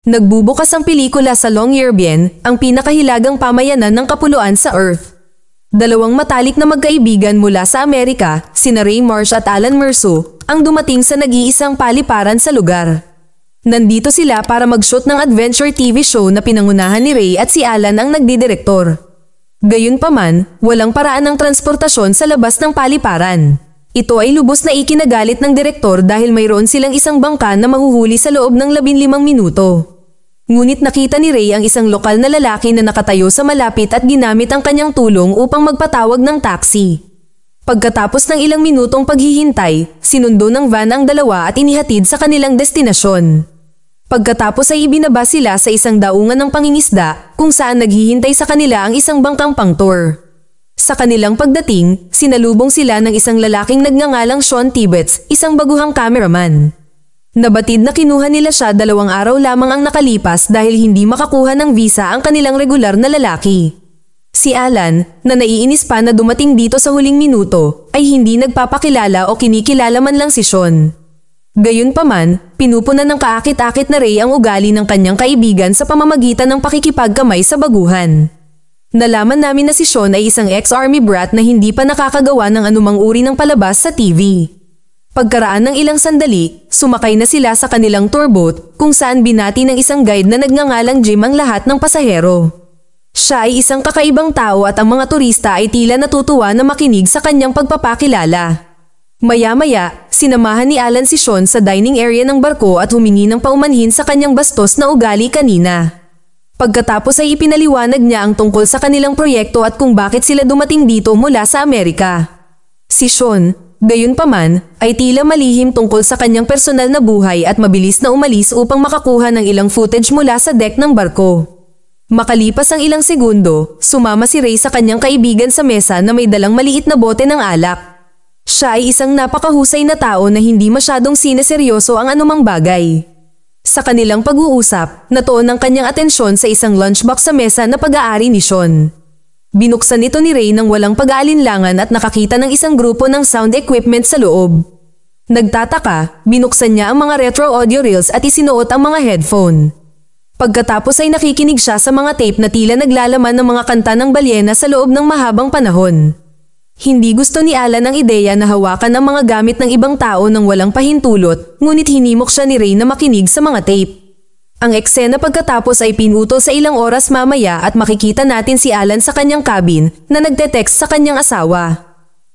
Nagbubukas ang pelikula sa Longyearbyen, ang pinakahilagang pamayanan ng kapuluan sa Earth. Dalawang matalik na magkaibigan mula sa Amerika, sina Ray Marsh at Alan Merso, ang dumating sa nag-iisang paliparan sa lugar. Nandito sila para mag-shoot ng adventure TV show na pinangunahan ni Ray at si Alan ang nagdidirektor. Gayunpaman, walang paraan ng transportasyon sa labas ng paliparan. Ito ay lubos na ikinagalit ng direktor dahil mayroon silang isang bangka na mahuhuli sa loob ng 15 minuto. Ngunit nakita ni Ray ang isang lokal na lalaki na nakatayo sa malapit at ginamit ang kanyang tulong upang magpatawag ng taxi. Pagkatapos ng ilang minutong paghihintay, sinundo ng van ang dalawa at inihatid sa kanilang destinasyon. Pagkatapos ay ibinaba sila sa isang daungan ng pangingisda kung saan naghihintay sa kanila ang isang bangkang pang-tour. Sa kanilang pagdating, sinalubong sila ng isang lalaking nagngangalang Sean Tibbets, isang baguhang cameraman. Nabatid na kinuha nila siya dalawang araw lamang ang nakalipas dahil hindi makakuha ng visa ang kanilang regular na lalaki. Si Alan, na naiinis pa na dumating dito sa huling minuto, ay hindi nagpapakilala o kinikilala man lang si Sean. Gayunpaman, pinupunan ng kaakit-akit na Ray ang ugali ng kanyang kaibigan sa pamamagitan ng pakikipagkamay sa baguhan. Nalaman namin na si Sean ay isang ex-army brat na hindi pa nakakagawa ng anumang uri ng palabas sa TV. Pagkaraan ng ilang sandali, sumakay na sila sa kanilang tour boat kung saan binati ng isang guide na nagngangalang Jim ang lahat ng pasahero. Siya ay isang kakaibang tao at ang mga turista ay tila natutuwa na makinig sa kanyang pagpapakilala. Maya-maya, sinamahan ni Alan si Sean sa dining area ng barko at humingi ng paumanhin sa kanyang bastos na ugali kanina. Pagkatapos ay ipinaliwanag niya ang tungkol sa kanilang proyekto at kung bakit sila dumating dito mula sa Amerika. Si Sean, gayunpaman, ay tila malihim tungkol sa kanyang personal na buhay at mabilis na umalis upang makakuha ng ilang footage mula sa deck ng barko. Makalipas ang ilang segundo, sumama si Ray sa kanyang kaibigan sa mesa na may dalang maliit na bote ng alak. Siya ay isang napakahusay na tao na hindi masyadong sineseryoso ang anumang bagay. Sa kanilang pag-uusap, natoon ang kanyang atensyon sa isang lunchbox sa mesa na pag-aari ni Sean. Binuksan nito ni Ray nang walang pag-aalinlangan at nakakita ng isang grupo ng sound equipment sa loob. Nagtataka, binuksan niya ang mga retro audio reels at isinuot ang mga headphone. Pagkatapos ay nakikinig siya sa mga tape na tila naglalaman ng mga kanta ng balyena sa loob ng mahabang panahon. Hindi gusto ni Alan ang ideya na hawakan ang mga gamit ng ibang tao nang walang pahintulot, ngunit hinimok siya ni Ray na makinig sa mga tape. Ang eksena pagkatapos ay pinuto sa ilang oras mamaya at makikita natin si Alan sa kanyang cabin na nagte-text sa kanyang asawa.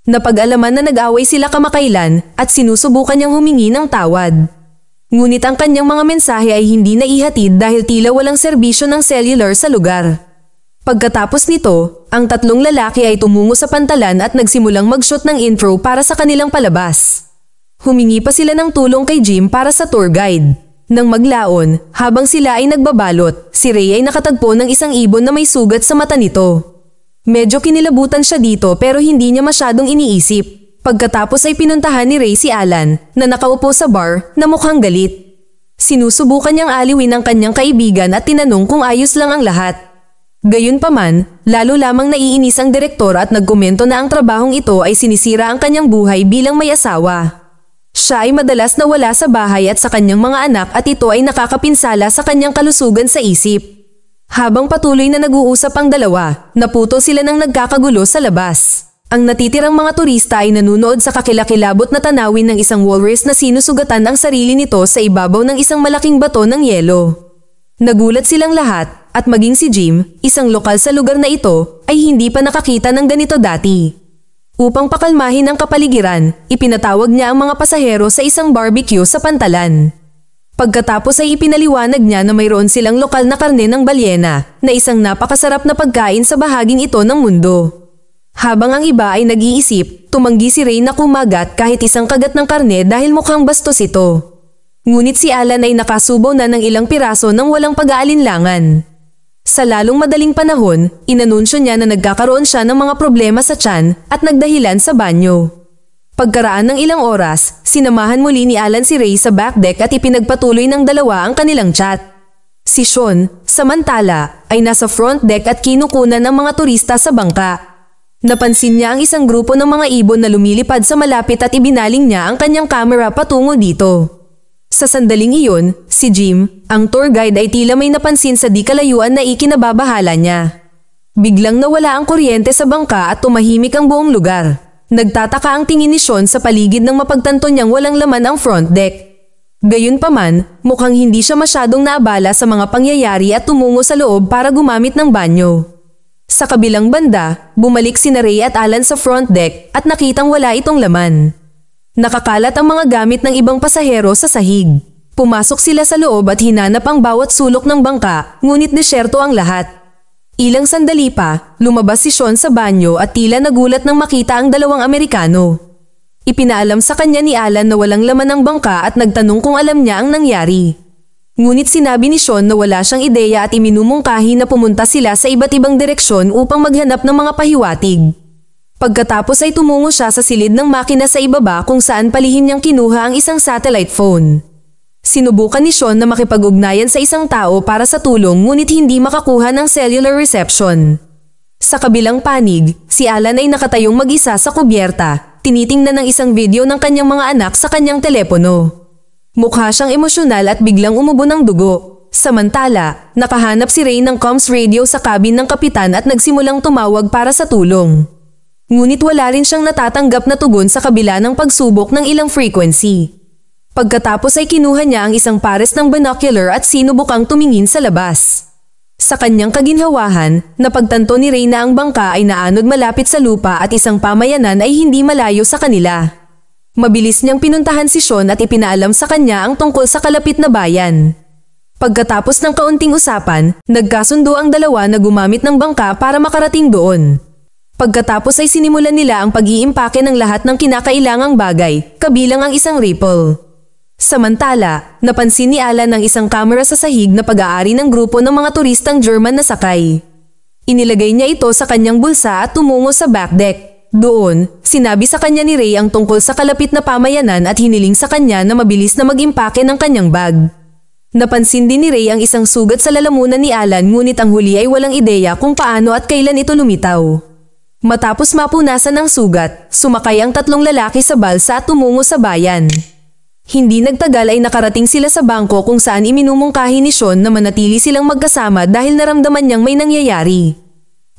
Napag-alaman na nag-away sila kamakailan at sinusubukan niyang humingi ng tawad. Ngunit ang kanyang mga mensahe ay hindi naihatid dahil tila walang serbisyo ng cellular sa lugar. Pagkatapos nito, ang tatlong lalaki ay tumungo sa pantalan at nagsimulang mag-shoot ng intro para sa kanilang palabas. Humingi pa sila ng tulong kay Jim para sa tour guide. Nang maglaon, habang sila ay nagbabalot, si Ray ay nakatagpo ng isang ibon na may sugat sa mata nito. Medyo kinilabutan siya dito pero hindi niya masyadong iniisip. Pagkatapos ay pinuntahan ni Ray si Alan, na nakaupo sa bar, na mukhang galit. Sinusubukan niyang aliwin ang kanyang kaibigan at tinanong kung ayos lang ang lahat. Gayunpaman, lalo lamang naiinis ang direktor at nagkomento na ang trabahong ito ay sinisira ang kanyang buhay bilang may asawa. Siya ay madalas nawala sa bahay at sa kanyang mga anak at ito ay nakakapinsala sa kanyang kalusugan sa isip. Habang patuloy na nag-uusap ang dalawa, naputo sila ng nagkakagulo sa labas. Ang natitirang mga turista ay nanunood sa kakilakilabot na tanawin ng isang walrus na sinusugatan ang sarili nito sa ibabaw ng isang malaking bato ng yelo. Nagulat silang lahat at maging si Jim, isang lokal sa lugar na ito, ay hindi pa nakakita ng ganito dati. Upang pakalmahin ang kapaligiran, ipinatawag niya ang mga pasahero sa isang barbecue sa pantalan. Pagkatapos ay ipinaliwanag niya na mayroon silang lokal na karne ng balyena na isang napakasarap na pagkain sa bahaging ito ng mundo. Habang ang iba ay nag-iisip, tumanggi si Ray na kumagat kahit isang kagat ng karne dahil mukhang bastos ito. Ngunit si Alan ay nakasubo na ng ilang piraso ng walang pag-aalinlangan. Sa lalong madaling panahon, inanunsyo niya na nagkakaroon siya ng mga problema sa tiyan at nagdahilan sa banyo. Pagkaraan ng ilang oras, sinamahan muli ni Alan si Ray sa back deck at ipinagpatuloy ng dalawa ang kanilang chat. Si Sean, samantala, ay nasa front deck at kinukunan ng mga turista sa bangka. Napansin niya ang isang grupo ng mga ibon na lumilipad sa malapit at ibinaling niya ang kanyang kamera patungo dito. Sa sandaling iyon, si Jim, ang tour guide ay tila may napansin sa di kalayuan na ikinababahala niya. Biglang nawala ang kuryente sa bangka at tumahimik ang buong lugar. Nagtataka ang tingin ni Sean sa paligid ng mapagtanto niyang walang laman ang front deck. Gayunpaman, mukhang hindi siya masyadong naabala sa mga pangyayari at tumungo sa loob para gumamit ng banyo. Sa kabilang banda, bumalik si Ray at Alan sa front deck at nakitang wala itong laman. Nakakalat ang mga gamit ng ibang pasahero sa sahig. Pumasok sila sa loob at hinanap ang bawat sulok ng bangka, ngunit desyerto ang lahat. Ilang sandali pa, lumabas si Sean sa banyo at tila nagulat nang makita ang dalawang Amerikano. Ipinaalam sa kanya ni Alan na walang laman ang bangka at nagtanong kung alam niya ang nangyari. Ngunit sinabi ni Sean na wala siyang ideya at iminumungkahi na pumunta sila sa iba't ibang direksyon upang maghanap ng mga pahiwatig. Pagkatapos ay tumungo siya sa silid ng makina sa ibaba kung saan palihim niyang kinuha ang isang satellite phone. Sinubukan ni Sean na makipag-ugnayan sa isang tao para sa tulong ngunit hindi makakuha ng cellular reception. Sa kabilang panig, si Alan ay nakatayong mag-isa sa kubyerta, tinitingnan ng isang video ng kanyang mga anak sa kanyang telepono. Mukha siyang emosyonal at biglang umubo ng dugo. Samantala, nakahanap si Ray ng comms radio sa cabin ng kapitan at nagsimulang tumawag para sa tulong. Ngunit wala rin siyang natatanggap na tugon sa kabila ng pagsubok ng ilang frequency. Pagkatapos ay kinuha niya ang isang pares ng binocular at sinubukang tumingin sa labas. Sa kanyang kaginhawahan, napagtanto ni Reyna ang bangka ay naanod malapit sa lupa at isang pamayanan ay hindi malayo sa kanila. Mabilis niyang pinuntahan si Sean at ipinaalam sa kanya ang tungkol sa kalapit na bayan. Pagkatapos ng kaunting usapan, nagkasundo ang dalawa na gumamit ng bangka para makarating doon. Pagkatapos ay sinimulan nila ang pag-iimpake ng lahat ng kinakailangang bagay, kabilang ang isang ripple. Samantala, napansin ni Alan ang isang kamera sa sahig na pag-aari ng grupo ng mga turistang German na sakay. Inilagay niya ito sa kanyang bulsa at tumungo sa backdeck. Doon, sinabi sa kanya ni Ray ang tungkol sa kalapit na pamayanan at hiniling sa kanya na mabilis na mag-impake ng kanyang bag. Napansin din ni Ray ang isang sugat sa lalamunan ni Alan ngunit ang huli ay walang ideya kung paano at kailan ito lumitaw. Matapos mapunasan ang sugat, sumakay ang tatlong lalaki sa balsa at tumungo sa bayan. Hindi nagtagal ay nakarating sila sa bangko kung saan iminumungkahi ni Sean na manatili silang magkasama dahil naramdaman niyang may nangyayari.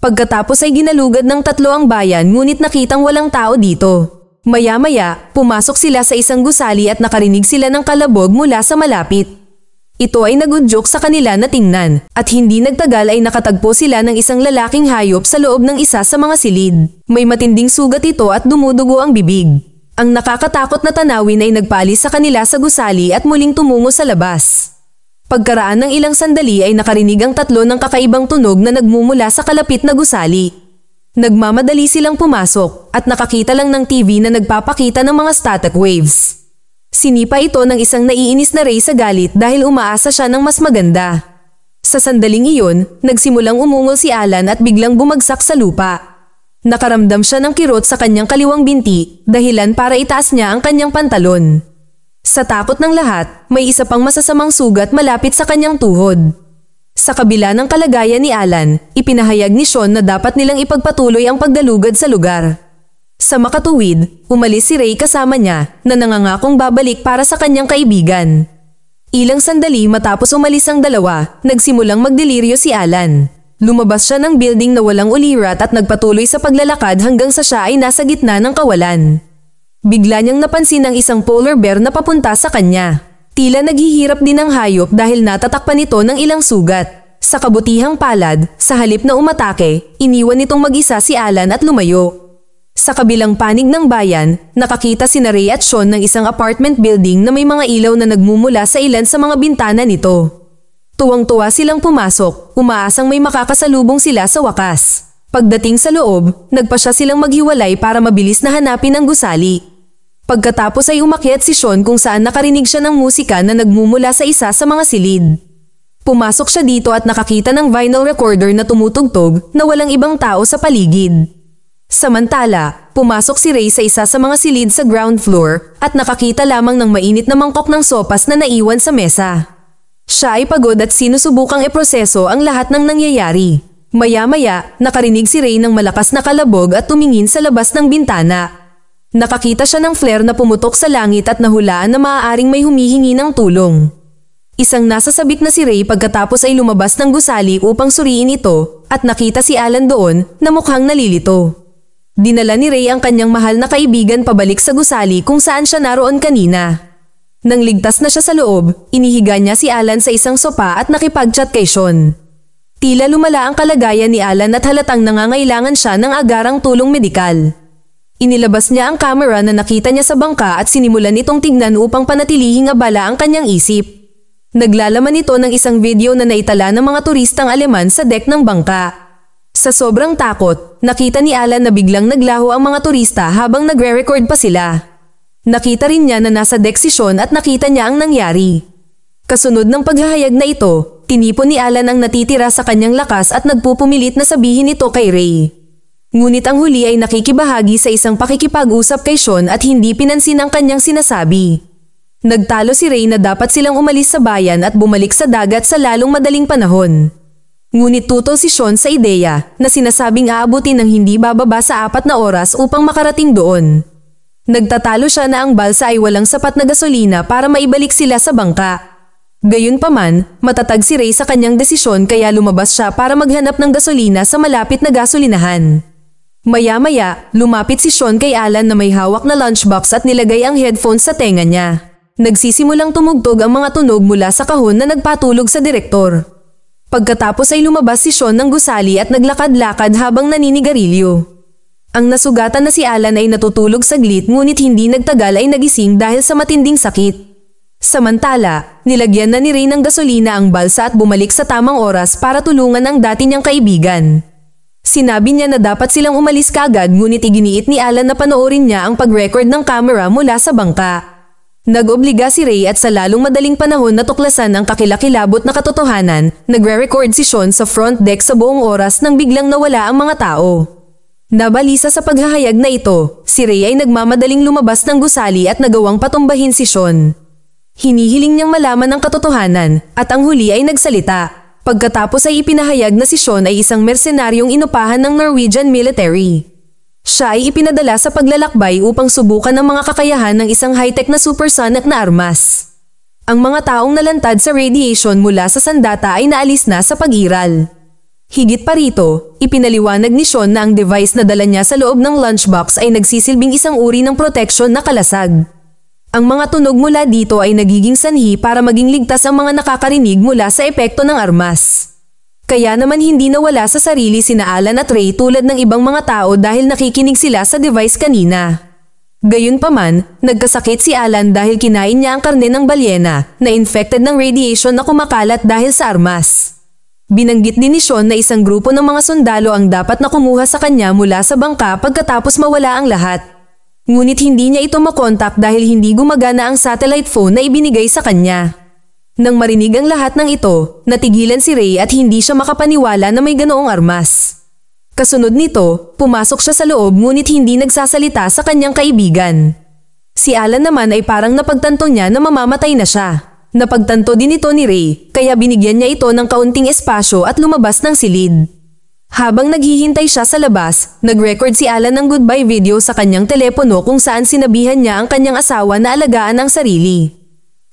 Pagkatapos ay ginalugad ng tatlo ang bayan ngunit nakitang walang tao dito. Maya-maya, pumasok sila sa isang gusali at nakarinig sila ng kalabog mula sa malapit. Ito ay nagudyok sa kanila na tingnan at hindi nagtagal ay nakatagpo sila ng isang lalaking hayop sa loob ng isa sa mga silid. May matinding sugat ito at dumudugo ang bibig. Ang nakakatakot na tanawin ay nagpali sa kanila sa gusali at muling tumungo sa labas. Pagkaraan ng ilang sandali ay nakarinig ang tatlo ng kakaibang tunog na nagmumula sa kalapit na gusali. Nagmamadali silang pumasok at nakakita lang ng TV na nagpapakita ng mga static waves. Sinipa ito ng isang naiinis na Ray sa galit dahil umaasa siya ng mas maganda. Sa sandaling iyon, nagsimulang umungol si Alan at biglang bumagsak sa lupa. Nakaramdam siya ng kirot sa kanyang kaliwang binti, dahilan para itaas niya ang kanyang pantalon. Sa takot ng lahat, may isa pang masasamang sugat malapit sa kanyang tuhod. Sa kabila ng kalagayan ni Alan, ipinahayag ni Sean na dapat nilang ipagpatuloy ang pagdalugad sa lugar. Sa makatuwid, umalis si Ray kasama niya na nangangakong babalik para sa kanyang kaibigan. Ilang sandali matapos umalis ang dalawa, nagsimulang magdeliryo si Alan. Lumabas siya ng building na walang ulirat at nagpatuloy sa paglalakad hanggang sa siya ay nasa gitna ng kawalan. Bigla niyang napansin ang isang polar bear na papunta sa kanya. Tila naghihirap din ang hayop dahil natatakpan ito ng ilang sugat. Sa kabutihang palad, sa halip na umatake, iniwan itong mag-isa si Alan at lumayo. Sa kabilang panig ng bayan, nakakita si Ray at Sean ng isang apartment building na may mga ilaw na nagmumula sa ilan sa mga bintana nito. Tuwang-tuwa silang pumasok, umaasang may makakasalubong sila sa wakas. Pagdating sa loob, nagpa siya silang maghiwalay para mabilis na hanapin ang gusali. Pagkatapos ay umakyat si Sean kung saan nakarinig siya ng musika na nagmumula sa isa sa mga silid. Pumasok siya dito at nakakita ng vinyl recorder na tumutugtog na walang ibang tao sa paligid. Samantala, pumasok si Ray sa isa sa mga silid sa ground floor at nakakita lamang ng mainit na mangkok ng sopas na naiwan sa mesa. Siya ay pagod at sinusubukang iproseso ang lahat ng nangyayari. Maya-maya, nakarinig si Ray ng malakas na kalabog at tumingin sa labas ng bintana. Nakakita siya ng flare na pumutok sa langit at nahulaan na maaaring may humihingi ng tulong. Isang nasasabik na si Ray pagkatapos ay lumabas ng gusali upang suriin ito at nakita si Alan doon na mukhang nalilito. Dinala ni Ray ang kanyang mahal na kaibigan pabalik sa gusali kung saan siya naroon kanina. Nang ligtas na siya sa loob, inihiga niya si Alan sa isang sopa at nakipag-chat kay Sean. Tila lumala ang kalagayan ni Alan at halatang nangangailangan siya ng agarang tulong medikal. Inilabas niya ang camera na nakita niya sa bangka at sinimulan nitong tignan upang panatilihing abala ang kanyang isip. Naglalaman ito ng isang video na naitala ng mga turistang Aleman sa deck ng bangka. Sa sobrang takot, nakita ni Alan na biglang naglaho ang mga turista habang nagre-record pa sila. Nakita rin niya na nasa deck at nakita niya ang nangyari. Kasunod ng paghahayag na ito, tinipon ni Alan ang natitira sa kanyang lakas at nagpupumilit na sabihin ito kay Ray. Ngunit ang huli ay nakikibahagi sa isang pakikipag-usap kay Sean at hindi pinansin ang kanyang sinasabi. Nagtalo si Ray na dapat silang umalis sa bayan at bumalik sa dagat sa lalong madaling panahon. Ngunit tutol si Sean sa ideya na sinasabing aabutin ng hindi bababa sa apat na oras upang makarating doon. Nagtatalo siya na ang balsa ay walang sapat na gasolina para maibalik sila sa bangka. Gayunpaman, matatag si Ray sa kanyang desisyon kaya lumabas siya para maghanap ng gasolina sa malapit na gasolinahan. Maya-maya, lumapit si Sean kay Alan na may hawak na lunchbox at nilagay ang headphones sa tenga niya. Nagsisimulang tumugtog ang mga tunog mula sa kahon na nagpatulog sa direktor. Pagkatapos ay lumabas si Sean ng gusali at naglakad-lakad habang naninigarilyo. Ang nasugatan na si Alan ay natutulog saglit ngunit hindi nagtagal ay nagising dahil sa matinding sakit. Samantala, nilagyan na ni Rain ng gasolina ang balsa at bumalik sa tamang oras para tulungan ang dati niyang kaibigan. Sinabi niya na dapat silang umalis kaagad ngunit iginiit ni Alan na panoorin niya ang pag-record ng kamera mula sa bangka. Nag-obliga si Ray at sa lalong madaling panahon na tuklasan ang kakilakilabot na katotohanan, nagre-record si Sean sa front deck sa buong oras nang biglang nawala ang mga tao. Nabalisa sa paghahayag na ito, si Rey ay nagmamadaling lumabas ng gusali at nagawang patumbahin si Sean. Hinihiling niyang malaman ang katotohanan at ang huli ay nagsalita. Pagkatapos ay ipinahayag na si Sean ay isang mersenaryong inupahan ng Norwegian military. Siya ay ipinadala sa paglalakbay upang subukan ang mga kakayahan ng isang high-tech na supersonic na armas. Ang mga taong nalantad sa radiation mula sa sandata ay naalis na sa pag-iral. Higit pa rito, ipinaliwanag ni Sean na ang device na dala niya sa loob ng lunchbox ay nagsisilbing isang uri ng protection na kalasag. Ang mga tunog mula dito ay nagiging sanhi para maging ligtas ang mga nakakarinig mula sa epekto ng armas. Kaya naman hindi nawala sa sarili sina Alan at Ray tulad ng ibang mga tao dahil nakikinig sila sa device kanina. Gayunpaman, nagkasakit si Alan dahil kinain niya ang karne ng balyena na infected ng radiation na kumakalat dahil sa armas. Binanggit din ni Sean na isang grupo ng mga sundalo ang dapat na kumuha sa kanya mula sa bangka pagkatapos mawala ang lahat. Ngunit hindi niya ito makontak dahil hindi gumagana ang satellite phone na ibinigay sa kanya. Nang marinig ang lahat ng ito, natigilan si Ray at hindi siya makapaniwala na may ganoong armas. Kasunod nito, pumasok siya sa loob ngunit hindi nagsasalita sa kanyang kaibigan. Si Alan naman ay parang napagtanto niya na mamamatay na siya. Napagtanto din ito ni Ray, kaya binigyan niya ito ng kaunting espasyo at lumabas ng silid. Habang naghihintay siya sa labas, nag-record si Alan ng goodbye video sa kanyang telepono kung saan sinabihan niya ang kanyang asawa na alagaan ang sarili.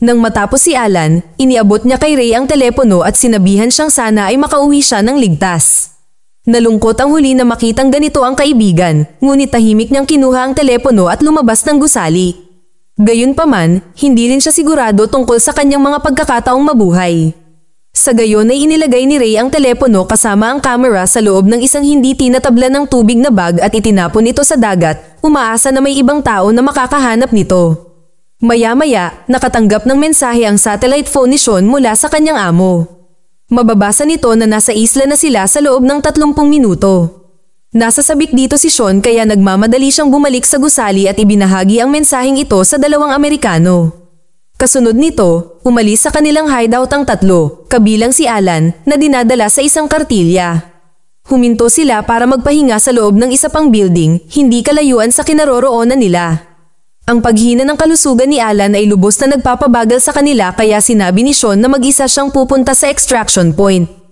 Nang matapos si Alan, iniabot niya kay Ray ang telepono at sinabihan siyang sana ay makauwi siya ng ligtas. Nalungkot ang huli na makitang ganito ang kaibigan, ngunit tahimik niyang kinuha ang telepono at lumabas ng gusali. Gayunpaman, hindi rin siya sigurado tungkol sa kanyang mga pagkakataong mabuhay. Sa gayon ay inilagay ni Ray ang telepono kasama ang kamera sa loob ng isang hindi tinatabla ng tubig na bag at itinapon ito sa dagat, umaasa na may ibang tao na makakahanap nito. Maya-maya, nakatanggap ng mensahe ang satellite phone ni Sean mula sa kanyang amo. Mababasa nito na nasa isla na sila sa loob ng 30 minuto. Nasasabik dito si Sean kaya nagmamadali siyang bumalik sa gusali at ibinahagi ang mensaheng ito sa dalawang Amerikano. Kasunod nito, umalis sa kanilang hideout ang tatlo, kabilang si Alan, na dinadala sa isang kartilya. Huminto sila para magpahinga sa loob ng isa pang building, hindi kalayuan sa kinaroroonan nila. Ang paghina ng kalusugan ni Alan ay lubos na nagpapabagal sa kanila kaya sinabi ni Sean na mag-isa siyang pupunta sa extraction point.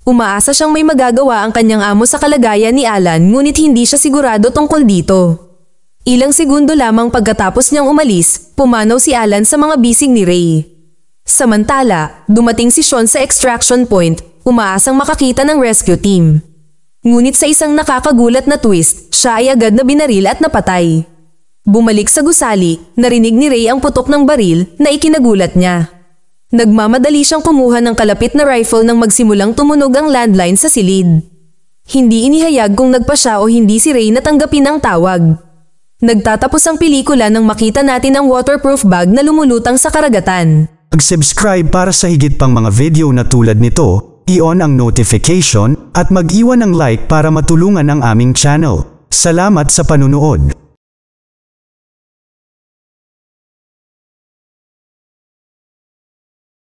Umaasa siyang may magagawa ang kanyang amo sa kalagayan ni Alan ngunit hindi siya sigurado tungkol dito. Ilang segundo lamang pagkatapos niyang umalis, pumanaw si Alan sa mga bisig ni Ray. Samantala, dumating si Sean sa extraction point, umaasang makakita ng rescue team. Ngunit sa isang nakakagulat na twist, siya ay agad na binaril at napatay. Bumalik sa gusali, narinig ni Ray ang putok ng baril na ikinagulat niya. Nagmamadali siyang kumuha ng kalapit na rifle nang magsimulang tumunog ang landline sa silid. Hindi inihayag kung nagpa siya o hindi si Ray na tanggapin ang tawag. Nagtatapos ang pelikula nang makita natin ang waterproof bag na lumulutang sa karagatan. Mag-subscribe para sa higit pang mga video na tulad nito, i-on ang notification at mag-iwan ng like para matulungan ang aming channel. Salamat sa panunood!